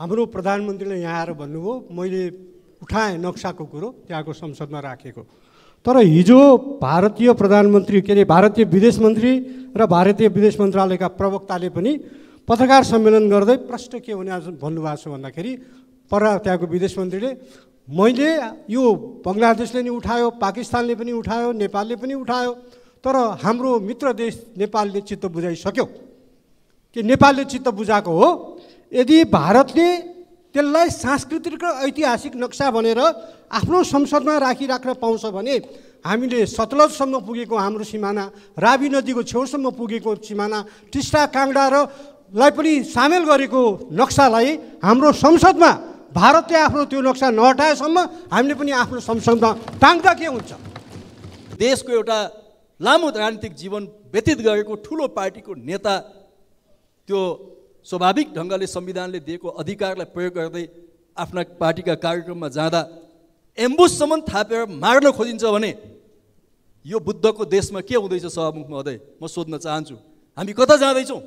हाम्रो प्रधानमन्त्रीले यहाँ आएर भन्नुभयो मैले उठाएँ नक्साको कुरो त्यहाँको संसदमा राखेको तर हिजो भारतीय प्रधानमन्त्री के अरे भारतीय विदेश मन्त्री र भारतीय विदेश मन्त्रालयका प्रवक्ताले पनि पत्रकार सम्मेलन गर्दै प्रश्न के हुने भन्नुभएको छ भन्दाखेरि पर त्यहाँको विदेश मन्त्रीले मैले यो बङ्गलादेशले नि उठायो पाकिस्तानले पनि उठायो नेपालले पनि उठायो तर हाम्रो मित्र देश नेपालले चित्त बुझाइसक्यो कि नेपालले चित्त बुझाएको हो यदि भारतले त्यसलाई सांस्कृतिक र ऐतिहासिक नक्सा भनेर आफ्नो संसदमा राखिराख्न पाउँछ भने हामीले सतलजसम्म पुगेको हाम्रो सिमाना रावी नदीको छेउसम्म पुगेको सिमाना टिस्टा काङ्डा र लाई पनि सामेल गरेको नक्सालाई हाम्रो संसदमा भारतले आफ्नो त्यो नक्सा नहटाएसम्म हामीले पनि आफ्नो संसदमा टाङ्दा के हुन्छ देशको एउटा लामो राजनीतिक जीवन व्यतीत गरेको ठुलो पार्टीको नेता त्यो स्वाभाविक ढङ्गले संविधानले दिएको अधिकारलाई प्रयोग गर्दै आफ्ना पार्टीका कार्यक्रममा जाँदा एम्बुसम्म थापेर मार्न खोजिन्छ भने यो बुद्धको देशमा के हुँदैछ सभामुख महोदय म सोध्न चाहन्छु हामी कता जाँदैछौँ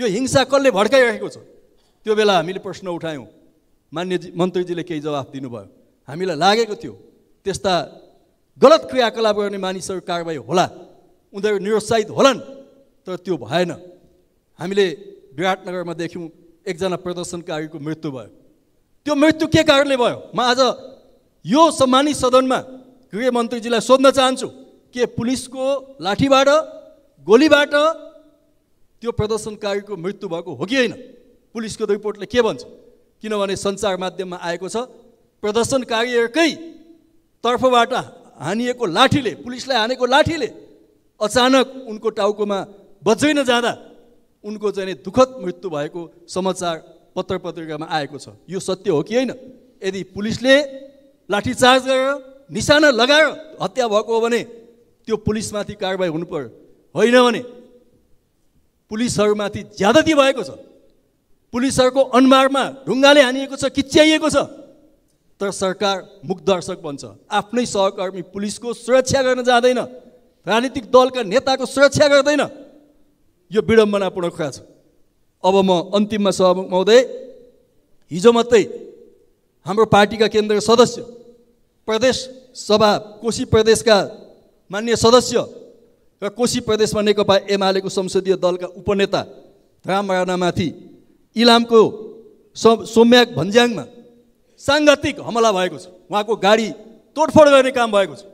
यो हिंसा कसले भड्काइरहेको छ त्यो बेला हामीले प्रश्न उठायौँ मान्यजी मन्त्रीजीले केही जवाफ दिनुभयो हामीलाई लागेको थियो त्यस्ता गलत क्रियाकलाप गर्ने मानिसहरू कारवाही होला उनीहरू निरुत्साहित होलान् तर त्यो भएन हामीले विराटनगरमा देख्यौँ एकजना प्रदर्शनकारीको मृत्यु भयो त्यो मृत्यु के कारणले भयो म आज यो सम्मानित सदनमा गृहमन्त्रीजीलाई सोध्न चाहन्छु के पुलिसको लाठीबाट गोलीबाट त्यो प्रदर्शनकारीको मृत्यु भएको हो कि होइन पुलिसको रिपोर्टले के भन्छ किनभने सञ्चार माध्यममा आएको छ प्रदर्शनकारीहरूकै तर्फबाट हानिएको लाठीले पुलिसलाई हानेको लाठीले अचानक उनको टाउकोमा बजै नजाँदा उनको चाहिँ दुःखद मृत्यु भएको समाचार पत्र पत्रिकामा आएको छ यो सत्य हो कि होइन यदि पुलिसले लाठीचार्ज गरेर निशाना लगाएर हत्या भएको हो भने त्यो पुलिसमाथि कारवाही हुनु पर्यो होइन भने पुलिसहरूमाथि ज्यादती भएको छ पुलिसहरूको अनुहारमा ढुङ्गाले हानिएको छ किच्याइएको छ तर सरकार मुखदर्शक बन्छ आफ्नै सहकर्मी पुलिसको सुरक्षा गर्न जाँदैन राजनीतिक दलका नेताको सुरक्षा गर्दैन यो विडम्बनापूर्ण कुरा छ अब म अन्तिममा सभामुख महोदय हिजो मात्रै हाम्रो पार्टीका केन्द्रीय सदस्य प्रदेश सभा कोशी प्रदेशका मान्य सदस्य र कोशी प्रदेशमा नेकपा एमालेको संसदीय दलका उपनेता राम राणामाथि इलामको सोम्याक भन्ज्याङमा साङ्घातिक हमला भएको छ उहाँको गाडी तोडफोड गर्ने काम भएको छ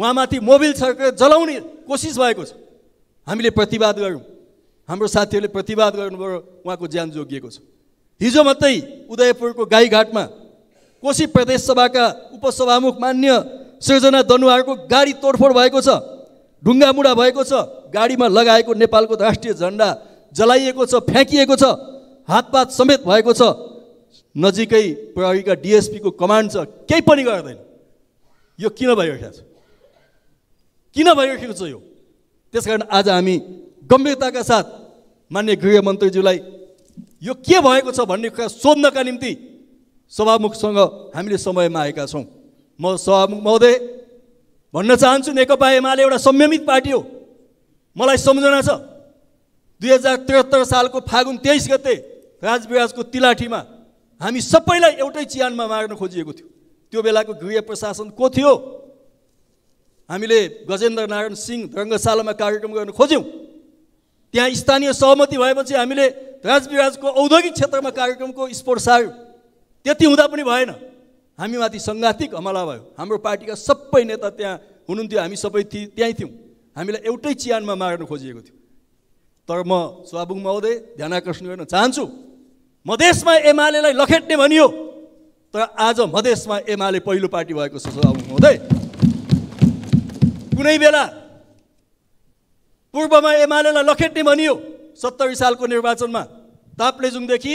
उहाँमाथि मोबिल छर्केर जलाउने कोसिस भएको छ हामीले प्रतिवाद गऱ्यौँ हाम्रो साथीहरूले प्रतिवाद गर्नुभयो उहाँको ज्यान जोगिएको छ हिजो मात्रै उदयपुरको गाईघाटमा कोशी प्रदेश सभाका उपसभामुख मान्य सृजना दनुवारको गाडी तोडफोड भएको छ ढुङ्गामुढा भएको छ गाडीमा लगाएको नेपालको राष्ट्रिय झन्डा जलाइएको छ फ्याँकिएको छ हातपात समेत भएको छ नजिकै प्रहरीका डिएसपीको कमान्ड छ केही पनि गर्दैन यो किन भइरहेको छ किन भइरहेको छ यो त्यस कारण आज हामी गम्भीरताका साथ मान्य गृहमन्त्रीज्यूलाई यो के भएको छ भन्ने कुरा सोध्नका निम्ति सभामुखसँग हामीले समयमा आएका छौँ म सभामुख महोदय भन्न चाहन्छु नेकपा एमाले एउटा संयमित पार्टी हो मलाई सम्झना छ दुई हजार त्रिहत्तर सालको फागुन तेइस गते राजविराजको तिलाठीमा हामी सबैलाई एउटै चियानमा मार्न खोजिएको थियो त्यो बेलाको गृह प्रशासन को थियो हामीले गजेन्द्र नारायण सिंह रङ्गशालामा कार्यक्रम गर्न खोज्यौँ त्यहाँ स्थानीय सहमति भएपछि हामीले राजविराजको औद्योगिक क्षेत्रमा कार्यक्रमको स्पोर्ट त्यति हुँदा पनि भएन हामीमाथि सङ्घातिक हमला भयो हाम्रो पार्टीका सबै नेता त्यहाँ हुनुहुन्थ्यो हामी सबै थि त्यहीँ थियौँ हामीलाई एउटै चियानमा मार्न खोजिएको थियो तर म स्वाबुङ महोदय ध्यान आकर्षण गर्न चाहन्छु मधेसमा एमालेलाई लखेट्ने भनियो तर आज मधेसमा एमाले पहिलो पार्टी भएको छ स्वाबुङ महोदय कुनै बेला पूर्वमा एमालेलाई लखेट्ने भनियो सत्तरी सालको निर्वाचनमा ताप्लेजुङदेखि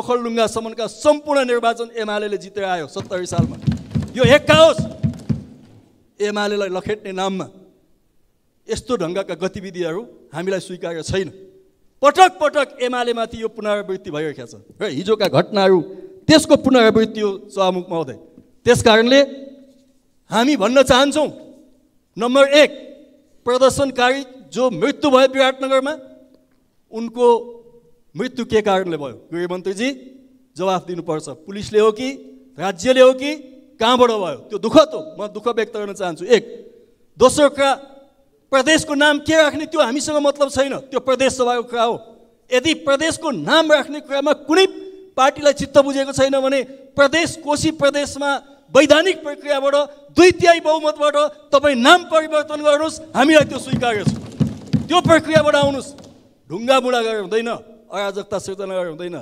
ओखलडुङ्गासम्मका सम्पूर्ण निर्वाचन एमाले जितेर आयो सत्तरी सालमा यो हेक्का होस् एमालेलाई लखेट्ने नाममा यस्तो ढङ्गका गतिविधिहरू हामीलाई स्वीकार्य छैन पटक पटक एमालेमाथि यो पुनरावृत्ति भइरहेको छ र हिजोका घटनाहरू त्यसको पुनरावृत्ति हो सभामुख महोदय त्यस कारणले हामी भन्न चाहन्छौँ नम्बर एक प्रदर्शनकारी जो मृत्यु भयो विराटनगरमा उनको मृत्यु के कारणले भयो गृहमन्त्रीजी जवाफ दिनुपर्छ पुलिसले हो कि राज्यले हो कि कहाँबाट भयो त्यो दुःख त म दुःख व्यक्त गर्न चाहन्छु एक दोस्रो कुरा प्रदेशको नाम के राख्ने त्यो हामीसँग मतलब छैन त्यो प्रदेश सभाको कुरा हो यदि प्रदेशको नाम राख्ने कुरामा कुनै पार्टीलाई चित्त बुझेको छैन भने प्रदेश कोशी प्रदेशमा वैधानिक प्रक्रियाबाट दुई तिहाई बहुमतबाट तपाईँ नाम परिवर्तन गर्नुहोस् हामीलाई त्यो स्वीकार छ त्यो प्रक्रियाबाट आउनुहोस् ढुङ्गा बुढा गरे हुँदैन अराजकता सृजना गरेर हुँदैन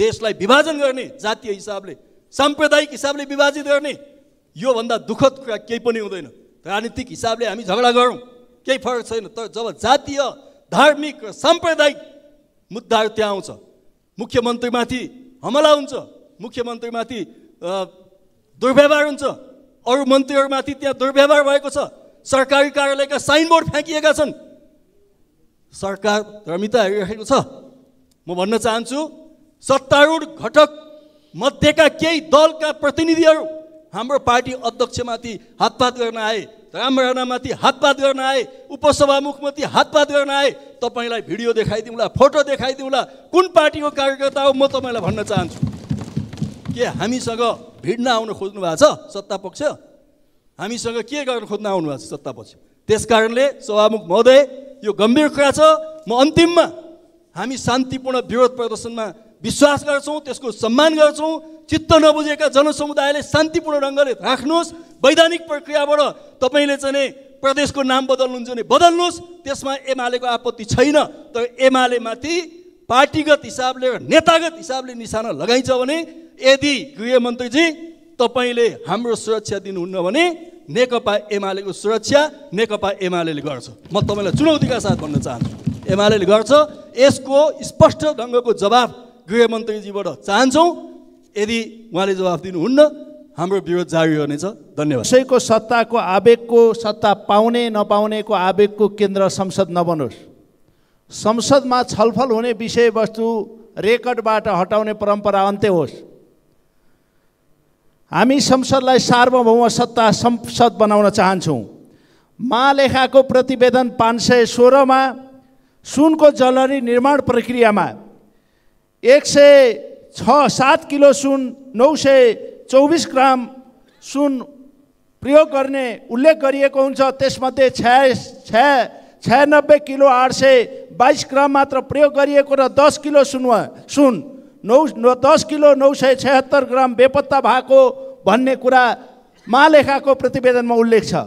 देशलाई विभाजन गर्ने जातीय हिसाबले साम्प्रदायिक हिसाबले विभाजित गर्ने योभन्दा दुःखद कुरा केही पनि हुँदैन राजनीतिक हिसाबले हामी झगडा गरौँ केही फरक छैन तर जब जातीय धार्मिक र साम्प्रदायिक मुद्दाहरू त्यहाँ आउँछ मुख्यमन्त्रीमाथि हमला हुन्छ मुख्यमन्त्रीमाथि दुर्व्यवहार हुन्छ अरू मन्त्रीहरूमाथि त्यहाँ दुर्व्यवहार भएको छ सरकारी कार्यालयका साइनबोर्ड फ्याँकिएका छन् सरकार धर्मिता हेरिरहेको छ म भन्न चाहन्छु सत्तारूढ घटक मध्येका केही दलका प्रतिनिधिहरू हाम्रो पार्टी अध्यक्षमाथि हातपात गर्न आए राम राणामाथि हातपात गर्न आए उपसभामुखमाथि हातपात गर्न आए तपाईँलाई भिडियो देखाइदिउँला फोटो देखाइदिउँला कुन पार्टीको कार्यकर्ता हो म तपाईँलाई भन्न चाहन्छु के हामीसँग भिड्न आउन खोज्नु भएको छ सत्ता पक्ष हामीसँग के गर्न खोज्न आउनु भएको छ सत्ता पक्ष त्यस कारणले सभामुख महोदय यो गम्भीर कुरा छ म अन्तिममा हामी शान्तिपूर्ण विरोध प्रदर्शनमा विश्वास गर्छौँ त्यसको सम्मान गर्छौँ चित्त नबुझेका जनसमुदायले शान्तिपूर्ण ढङ्गले राख्नुहोस् वैधानिक प्रक्रियाबाट तपाईँले चाहिँ प्रदेशको नाम बदल्नुहुन्छ भने बदल्नुहोस् त्यसमा एमालेको आपत्ति छैन तर एमाले माथि पार्टीगत हिसाबले नेतागत हिसाबले निशाना लगाइन्छ भने यदि गृहमन्त्रीजी तपाईँले हाम्रो सुरक्षा दिनुहुन्न भने नेकपा एमालेको सुरक्षा नेकपा एमाले गर्छ म तपाईँलाई चुनौतीका साथ भन्न चाहन्छु एमाले गर्छ यसको स्पष्ट ढङ्गको जवाब गृहमन्त्रीजीबाट चाहन्छौँ यदि उहाँले जवाब दिनुहुन्न हाम्रो विरोध जारी रहनेछ धन्यवाद कसैको सत्ताको आवेगको सत्ता पाउने नपाउनेको आवेगको केन्द्र संसद नबनोस् संसदमा छलफल हुने विषयवस्तु रेकर्डबाट हटाउने परम्परा अन्त्य होस् हामी संसदलाई सार्वभौम सत्ता संसद बनाउन चाहन्छौँ महालेखाको प्रतिवेदन पाँच सय सोह्रमा सुनको जलरी निर्माण प्रक्रियामा एक सय छ सात किलो सुन नौ सय चौबिस ग्राम सुन प्रयोग गर्ने उल्लेख गरिएको हुन्छ त्यसमध्ये छ छ छयानब्बे किलो आठ सय बाइस ग्राम मात्र प्रयोग गरिएको र दस किलो सुन सुन नौ नौ दस किलो नौ सय छत्तर ग्राम बेपत्ता भएको भन्ने कुरा महालेखाको प्रतिवेदनमा उल्लेख छ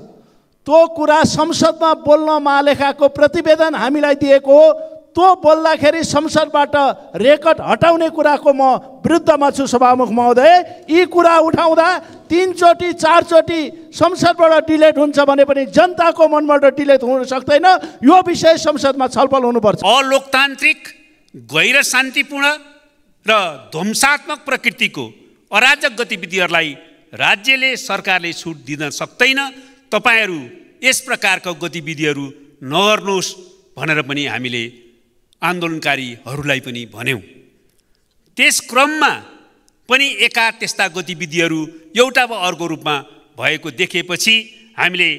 त्यो कुरा संसदमा बोल्न महालेखाको प्रतिवेदन हामीलाई दिएको हो त्यो बोल्दाखेरि संसदबाट रेकर्ड हटाउने कुराको म विरुद्धमा छु सभामुख महोदय यी कुरा उठाउँदा तिनचोटि चारचोटि संसदबाट डिलेट हुन्छ भने पनि जनताको मनबाट डिलेट हुन सक्दैन यो विषय संसदमा छलफल हुनुपर्छ अलोकतान्त्रिक गैर शान्तिपूर्ण र ध्वंसात्मक प्रकृतिको अराजक गतिविधिहरूलाई राज्यले सरकारले छुट दिन सक्दैन तपाईँहरू यस प्रकारको गतिविधिहरू नगर्नुहोस् भनेर पनि हामीले आन्दोलनकारीहरूलाई पनि भन्यौँ त्यस क्रममा पनि एका त्यस्ता गतिविधिहरू एउटा वा अर्को रूपमा भएको देखेपछि हामीले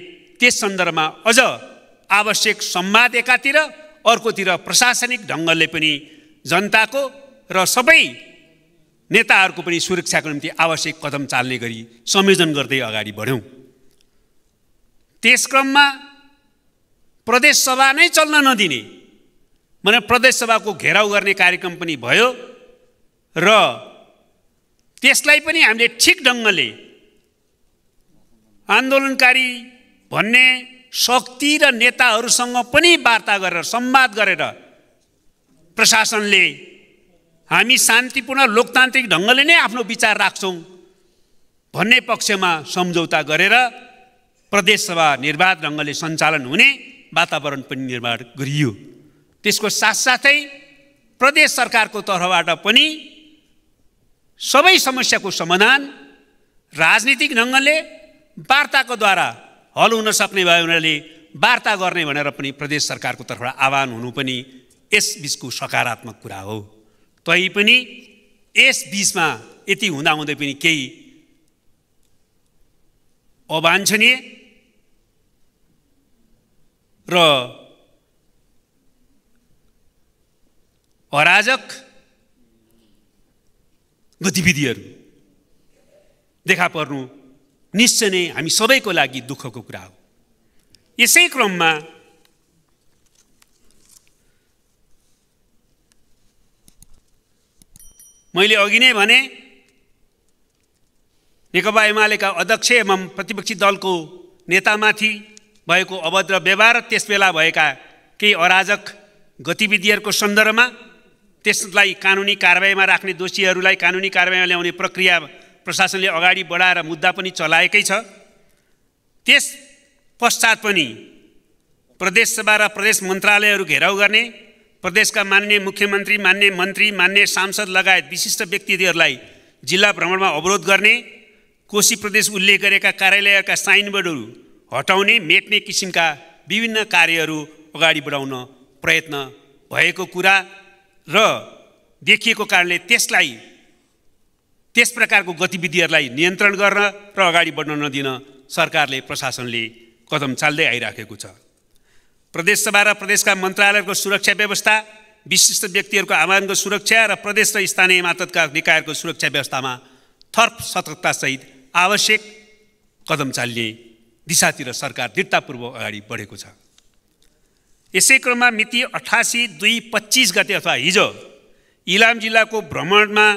त्यस सन्दर्भमा अझ आवश्यक संवाद एकातिर अर्कोतिर प्रशासनिक ढङ्गले पनि जनताको र सबै नेताहरूको पनि सुरक्षाको निम्ति आवश्यक कदम चाल्ने गरी संयोजन गर्दै अगाडि बढ्यौँ त्यस क्रममा प्रदेशसभा नै चल्न नदिने भने प्रदेशसभाको घेराउ गर्ने कार्यक्रम पनि भयो र त्यसलाई पनि हामीले ठिक ढङ्गले आन्दोलनकारी भन्ने शक्ति र नेताहरूसँग पनि वार्ता गरेर संवाद गरेर प्रशासनले हामी शान्तिपूर्ण लोकतान्त्रिक ढङ्गले नै आफ्नो विचार राख्छौँ भन्ने पक्षमा सम्झौता गरेर प्रदेशसभा निर्वाध ढङ्गले सञ्चालन हुने वातावरण पनि निर्माण गरियो त्यसको साथसाथै प्रदेश सरकारको तर्फबाट पनि सबै समस्याको समाधान राजनीतिक ढङ्गले वार्ताको द्वारा हल हुन सक्ने भयो हुनाले वार्ता गर्ने भनेर पनि प्रदेश सरकारको तर्फबाट आह्वान हुनु पनि यस बिचको सकारात्मक कुरा हो तै पनि यस बिचमा यति हुँदाहुँदै पनि केही अवाञ्छनीय र अराजक गतिविधिहरू देखा पर्नु निश्चय नै हामी सबैको लागि दुःखको कुरा हो यसै क्रममा मैले अघि नै भने नेकपा एमालेका अध्यक्ष एवं प्रतिपक्षी दलको नेतामाथि भएको अभद्र व्यवहार त्यसबेला भएका केही अराजक गतिविधिहरूको सन्दर्भमा त्यसलाई कानुनी कारवाहीमा राख्ने दोषीहरूलाई कानुनी कारवाहीमा ल्याउने प्रक्रिया प्रशासनले अगाडि बढाएर मुद्दा पनि चलाएकै छ त्यस पश्चात पनि प्रदेशसभा र प्रदेश मन्त्रालयहरू घेराउ गर्ने प्रदेशका मान्य मुख्यमन्त्री मान्य मन्त्री मान्य सांसद लगायत विशिष्ट व्यक्तिहरूलाई जिल्ला भ्रमणमा अवरोध गर्ने कोशी प्रदेश उल्लेख गरेका कार्यालयका साइनबोर्डहरू हटाउने मेट्ने किसिमका विभिन्न कार्यहरू अगाडि बढाउन प्रयत्न भएको कुरा र देखिएको कारणले त्यसलाई त्यस प्रकारको गतिविधिहरूलाई नियन्त्रण गर्न र अगाडि बढ्न नदिन सरकारले प्रशासनले कदम चाल्दै आइराखेको छ प्रदेशसभा र प्रदेशका मन्त्रालयहरूको सुरक्षा व्यवस्था विशिष्ट व्यक्तिहरूको आह्वानको सुरक्षा र प्रदेश र स्थानीय मातत्का निकायहरूको सुरक्षा व्यवस्थामा थर्प सतर्कतासहित आवश्यक कदम चालिने दिशातिर सरकार दृढतापूर्वक अगाडि बढेको छ यसै क्रममा मिति अठासी दुई पच्चिस गते अथवा हिजो इलाम जिल्लाको भ्रमणमा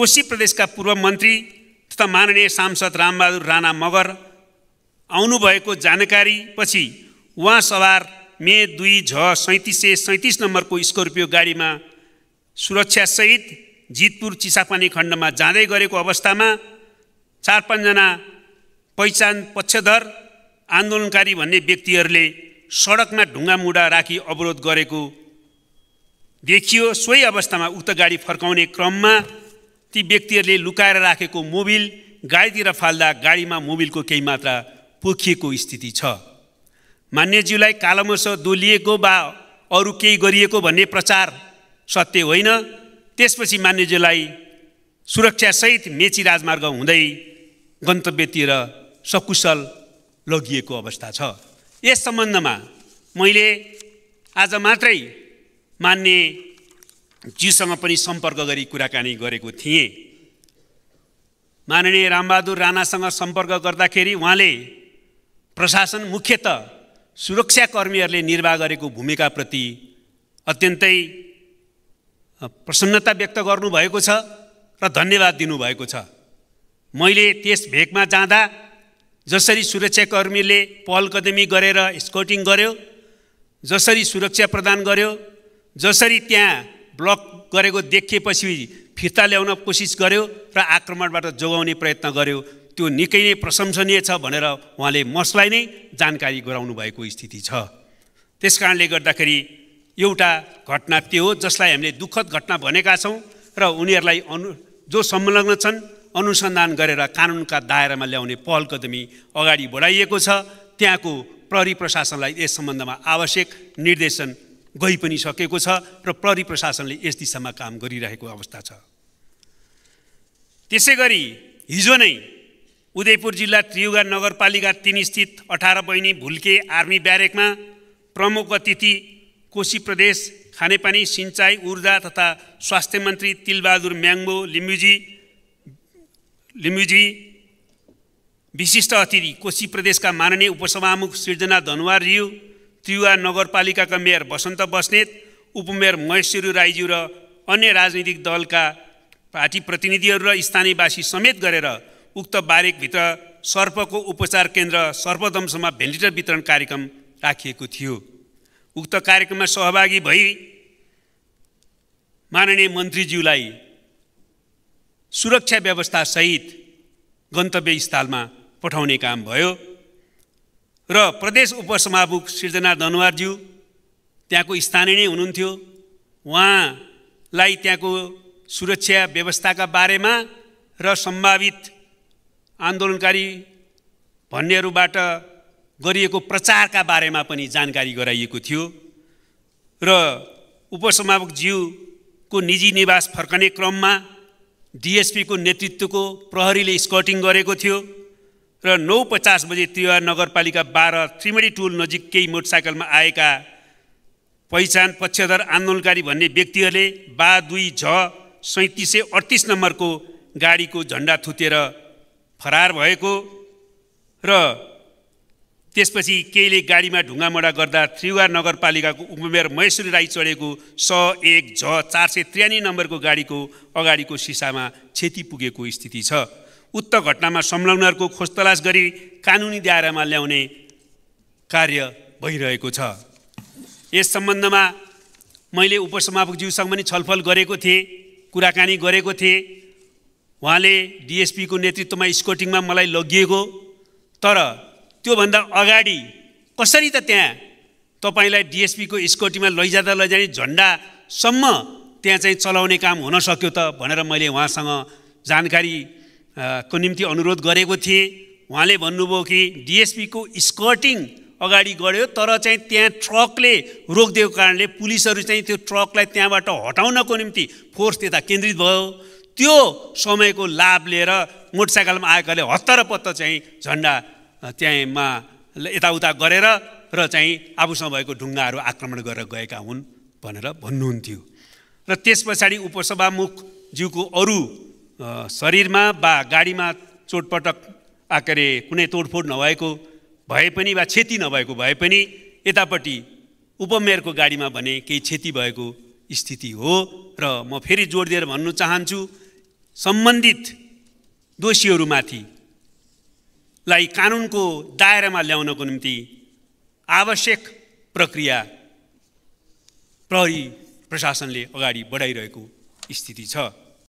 कोशी प्रदेशका पूर्व मन्त्री तथा माननीय सांसद रामबहादुर राणा मगर आउनुभएको पछि उहाँ सवार मे दुई झ सैँतिस सय सैँतिस नम्बरको स्कर्पियो गाडीमा सुरक्षासहित जितपुर चिसापानी खण्डमा जाँदै गरेको अवस्थामा चार पाँचजना पहिचान पक्षधर आन्दोलनकारी भन्ने व्यक्तिहरूले सडकमा ढुङ्गामुढा राखी अवरोध गरेको देखियो सोही अवस्थामा उक्त गाडी फर्काउने क्रममा ती व्यक्तिहरूले लुकाएर राखेको मोबिल गाडीतिर फाल्दा गाडीमा मोबिलको केही मात्रा पोखिएको स्थिति छ मान्यज्यूलाई कालमस दोलिएको वा अरू केही गरिएको भन्ने प्रचार सत्य होइन त्यसपछि मान्यज्यूलाई सुरक्षासहित मेची राजमार्ग हुँदै गन्तव्यतिर सकुशल लगिएको अवस्था छ यस सम्बन्धमा मैले आज मात्रै मान्ने जीसँग पनि सम्पर्क गरी कुराकानी गरेको थिएँ माननीय रामबहादुर राणासँग सम्पर्क गर्दाखेरि उहाँले प्रशासन मुख्यत सुरक्षाकर्मीहरूले निर्वाह गरेको भूमिकाप्रति अत्यन्तै प्रसन्नता व्यक्त गर्नुभएको छ र धन्यवाद दिनुभएको छ मैले त्यस भेकमा जाँदा जसरी सुरक्षाकर्मीले पहल कदमी गरेर स्कटिङ गर्यो जसरी सुरक्षा प्रदान गर्यो जसरी त्यहाँ ब्लक गरेको देखिएपछि फिर्ता ल्याउन कोसिस गर्यो र आक्रमणबाट जोगाउने प्रयत्न गर्यो त्यो निकै नै प्रशंसनीय छ भनेर उहाँले मसलाई नै जानकारी गराउनु भएको स्थिति छ त्यस कारणले गर्दाखेरि एउटा घटना त्यो हो जसलाई हामीले दुःखद घटना भनेका छौँ र उनीहरूलाई अनु जो संलग्न छन् अनुसन्धान गरेर कानुनका दायरामा ल्याउने पहल कदमी अगाडि बढाइएको छ त्यहाँको प्रहरी प्रशासनलाई यस सम्बन्धमा आवश्यक निर्देशन गइ पनि सकेको छ र प्रहरी प्रशासनले यस दिशामा काम गरिरहेको अवस्था छ त्यसै गरी हिजो नै उदयपुर जिल्ला त्रियुगा नगरपालिका तिन स्थित अठार बहिनी भुल्के आर्मी ब्यारेकमा प्रमुख अतिथि कोशी प्रदेश खानेपानी सिंचाइ ऊर्जा तथा स्वास्थ्य मन्त्री तिलबहादुर म्याङ्बो लिम्बुजी लिम्बुजी विशिष्ट अतिथि कोशी प्रदेशका माननीय उपसभामुख सृजना धनवार ज्यू त्रियुवा नगरपालिकाका मेयर बसन्त बस्नेत उपमेयर महेश्वरी राईज्यू र अन्य राजनीतिक दलका पार्टी प्रतिनिधिहरू र स्थानीयवासी समेत गरेर उक्त बारेकभित्र सर्पको उपचार केन्द्र सर्पदमसम्म भेन्टिलेटर वितरण कार्यक्रम राखिएको थियो उक्त कार्यक्रममा सहभागी भई माननीय मन्त्रीज्यूलाई सुरक्षा व्यवस्था सहित गन्तव्य स्थलमा पठाउने काम भयो र प्रदेश उपसभामुख सृजना धनवारज्यू त्यहाँको स्थानीय नै हुनुहुन्थ्यो उहाँलाई त्यहाँको सुरक्षा व्यवस्थाका बारेमा र सम्भावित आन्दोलनकारी भन्नेहरूबाट गरिएको प्रचारका बारेमा पनि जानकारी गराइएको थियो र उपसमापक ज्यूको निजी निवास फर्कने क्रममा डिएसपीको नेतृत्वको प्रहरीले स्कटिङ गरेको थियो र नौ पचास बजे तिहार नगरपालिका बाह्र त्रिमणी टोल नजिक केही मोटरसाइकलमा आएका पहिचान पक्षधर आन्दोलनकारी भन्ने व्यक्तिहरूले बा दुई झ सैँतिस सय अडतिस नम्बरको गाडीको झन्डा थुतेर फरार भएको र त्यसपछि केहीले गाडीमा ढुङ्गामडा गर्दा त्रिवार नगरपालिकाको उपमेयर महेश्वरी राई चढेको स एक झ चार सय त्रियानी नम्बरको गाडीको अगाडिको सिसामा क्षति पुगेको स्थिति छ उक्त घटनामा संलग्नहरूको खोजतलास गरी कानुनी दायरामा ल्याउने कार्य भइरहेको छ यस सम्बन्धमा मैले उपसमापकज्यूसँग पनि छलफल गरेको थिएँ कुराकानी गरेको थिएँ उहाँले डिएसपीको नेतृत्वमा स्कोटिङमा मलाई लगिएको तर त्योभन्दा अगाडि कसरी त त्यहाँ तपाईँलाई डिएसपीको स्कोटिङमा लैजाँदा लैजाने झन्डासम्म त्यहाँ चाहिँ चलाउने काम हुन सक्यो त भनेर मैले उहाँसँग जानकारी को निम्ति अनुरोध गरेको थिएँ उहाँले भन्नुभयो कि डिएसपीको स्कर्टिङ अगाडि गऱ्यो तर चाहिँ त्यहाँ ट्रकले रोकिदिएको कारणले पुलिसहरू चाहिँ त्यो ट्रकलाई त्यहाँबाट हटाउनको निम्ति फोर्स त्यता केन्द्रित भयो त्यो समयको लाभ लिएर मोटरसाइकलमा आएकाले हत्तर पत्त चाहिँ झन्डा त्यहाँमा यताउता गरेर र चाहिँ आफूसँग भएको ढुङ्गाहरू आक्रमण गरेर गएका हुन् भनेर भन्नुहुन्थ्यो र त्यस पछाडि उपसभामुख जिउको अरू शरीरमा वा गाडीमा चोटपटक के अरे कुनै तोडफोड नभएको भए पनि वा क्षति नभएको भए पनि यतापट्टि उपमेयरको गाडीमा भने केही क्षति भएको स्थिति हो र म फेरि जोड दिएर भन्नु चाहन्छु सम्बन्धित दोषीहरूमाथि लाई कानुनको दायरामा ल्याउनको निम्ति आवश्यक प्रक्रिया प्रहरी प्रशासनले अगाडि बढाइरहेको स्थिति छ